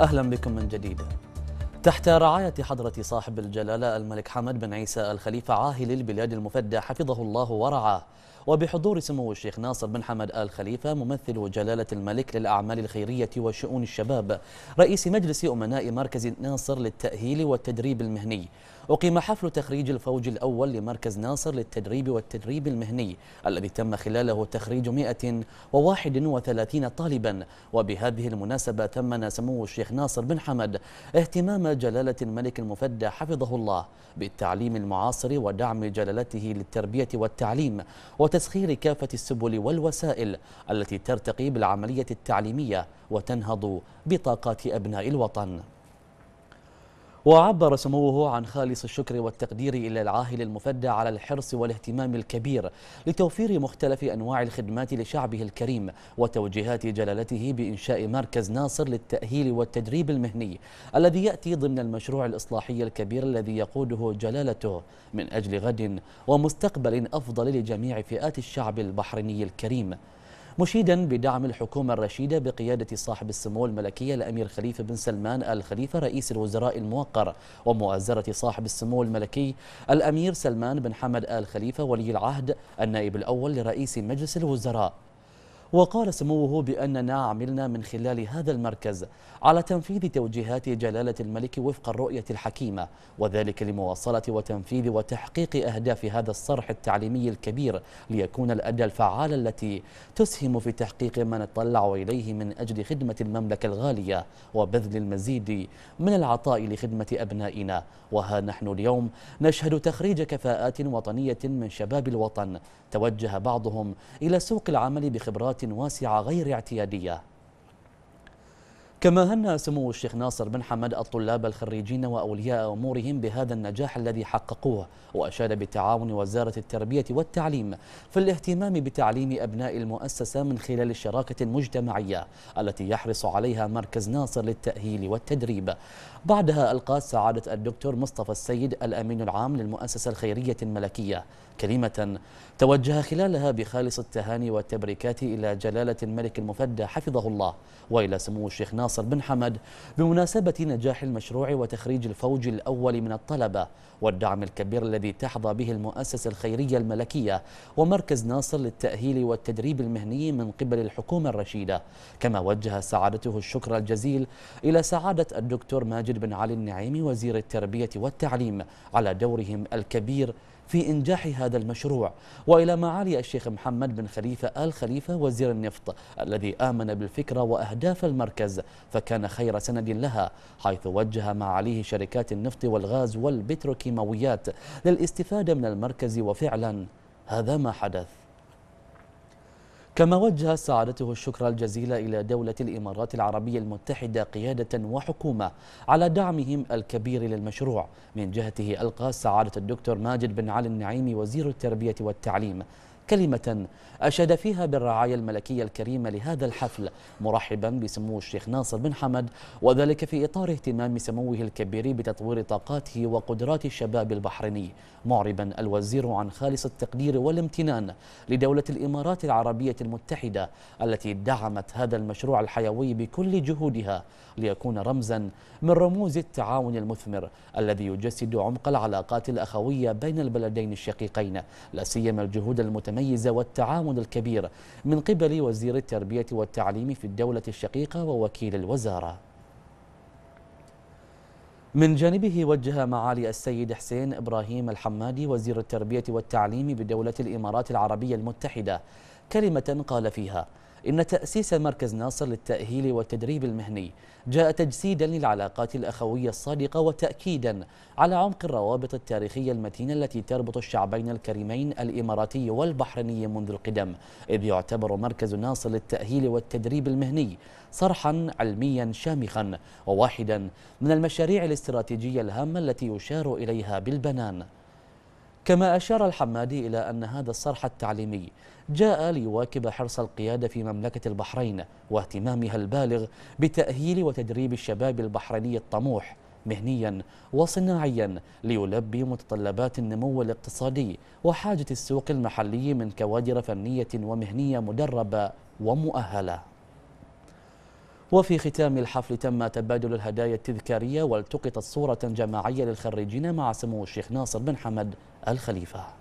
أهلا بكم من جديد تحت رعاية حضرة صاحب الجلالة الملك حمد بن عيسى الخليفة عاهل البلاد المفدى حفظه الله ورعاه وبحضور سمو الشيخ ناصر بن حمد آل خليفة ممثل جلالة الملك للأعمال الخيرية وشؤون الشباب رئيس مجلس أمناء مركز ناصر للتأهيل والتدريب المهني أقيم حفل تخريج الفوج الأول لمركز ناصر للتدريب والتدريب المهني الذي تم خلاله تخريج 131 طالبا وبهذه المناسبة ثمن سمو الشيخ ناصر بن حمد اهتمام جلالة الملك المفدى حفظه الله بالتعليم المعاصر ودعم جلالته للتربية والتعليم وتدريب وتسخير كافة السبل والوسائل التي ترتقي بالعملية التعليمية وتنهض بطاقات أبناء الوطن وعبر سموه عن خالص الشكر والتقدير إلى العاهل المفدى على الحرص والاهتمام الكبير لتوفير مختلف أنواع الخدمات لشعبه الكريم وتوجيهات جلالته بإنشاء مركز ناصر للتأهيل والتدريب المهني الذي يأتي ضمن المشروع الإصلاحي الكبير الذي يقوده جلالته من أجل غد ومستقبل أفضل لجميع فئات الشعب البحريني الكريم مشيدا بدعم الحكومة الرشيدة بقيادة صاحب السمو الملكية الأمير خليفة بن سلمان الخليفة رئيس الوزراء الموقر ومؤازرة صاحب السمو الملكي الأمير سلمان بن حمد آل خليفة ولي العهد النائب الأول لرئيس مجلس الوزراء وقال سموه بأننا عملنا من خلال هذا المركز على تنفيذ توجيهات جلالة الملك وفق الرؤية الحكيمة وذلك لمواصلة وتنفيذ وتحقيق أهداف هذا الصرح التعليمي الكبير ليكون الأداة الفعالة التي تسهم في تحقيق ما نتطلع إليه من أجل خدمة المملكة الغالية وبذل المزيد من العطاء لخدمة أبنائنا وها نحن اليوم نشهد تخريج كفاءات وطنية من شباب الوطن توجه بعضهم إلى سوق العمل بخبرات واسعة غير اعتيادية كما هنأ سمو الشيخ ناصر بن حمد الطلاب الخريجين وأولياء أمورهم بهذا النجاح الذي حققوه وأشاد بتعاون وزارة التربية والتعليم في الاهتمام بتعليم أبناء المؤسسة من خلال الشراكة المجتمعية التي يحرص عليها مركز ناصر للتأهيل والتدريب بعدها ألقى سعادة الدكتور مصطفى السيد الأمين العام للمؤسسة الخيرية الملكية كلمة توجه خلالها بخالص التهاني والتبريكات إلى جلالة الملك المفدى حفظه الله وإلى سمو الشيخ ناصر ناصر بن حمد بمناسبة نجاح المشروع وتخريج الفوج الأول من الطلبة والدعم الكبير الذي تحظى به المؤسسة الخيرية الملكية ومركز ناصر للتأهيل والتدريب المهني من قبل الحكومة الرشيدة كما وجه سعادته الشكر الجزيل إلى سعادة الدكتور ماجد بن علي النعيمي وزير التربية والتعليم على دورهم الكبير في إنجاح هذا المشروع وإلى معالي الشيخ محمد بن خليفة آل خليفة وزير النفط الذي آمن بالفكرة وأهداف المركز فكان خير سند لها حيث وجه معاليه شركات النفط والغاز والبتروكيماويات للاستفادة من المركز وفعلا هذا ما حدث كما وجه سعادته الشكر الجزيل إلى دولة الإمارات العربية المتحدة قيادة وحكومة على دعمهم الكبير للمشروع من جهته ألقى سعادة الدكتور ماجد بن علي النعيمي وزير التربية والتعليم كلمة أشاد فيها بالرعاية الملكية الكريمة لهذا الحفل مرحبا بسمو الشيخ ناصر بن حمد وذلك في إطار اهتمام سموه الكبير بتطوير طاقاته وقدرات الشباب البحريني معربا الوزير عن خالص التقدير والامتنان لدولة الإمارات العربية المتحدة التي دعمت هذا المشروع الحيوي بكل جهودها ليكون رمزا من رموز التعاون المثمر الذي يجسد عمق العلاقات الأخوية بين البلدين الشقيقين لا سيما الجهود المتمثلة المتميزة والتعاون الكبير من قبل وزير التربية والتعليم في الدولة الشقيقة ووكيل الوزارة من جانبه وجه معالي السيد حسين إبراهيم الحمادي وزير التربية والتعليم بدولة الإمارات العربية المتحدة كلمة قال فيها إن تأسيس مركز ناصر للتأهيل والتدريب المهني جاء تجسيدا للعلاقات الأخوية الصادقة وتأكيدا على عمق الروابط التاريخية المتينة التي تربط الشعبين الكريمين الإماراتي والبحريني منذ القدم إذ يعتبر مركز ناصر للتأهيل والتدريب المهني صرحا علميا شامخا وواحدا من المشاريع الاستراتيجية الهامة التي يشار إليها بالبنان كما أشار الحمادي إلى أن هذا الصرح التعليمي جاء ليواكب حرص القيادة في مملكة البحرين واهتمامها البالغ بتأهيل وتدريب الشباب البحريني الطموح مهنيا وصناعيا ليلبي متطلبات النمو الاقتصادي وحاجة السوق المحلي من كوادر فنية ومهنية مدربة ومؤهلة وفي ختام الحفل تم تبادل الهدايا التذكارية والتقطت صورة جماعية للخريجين مع سمو الشيخ ناصر بن حمد الخليفة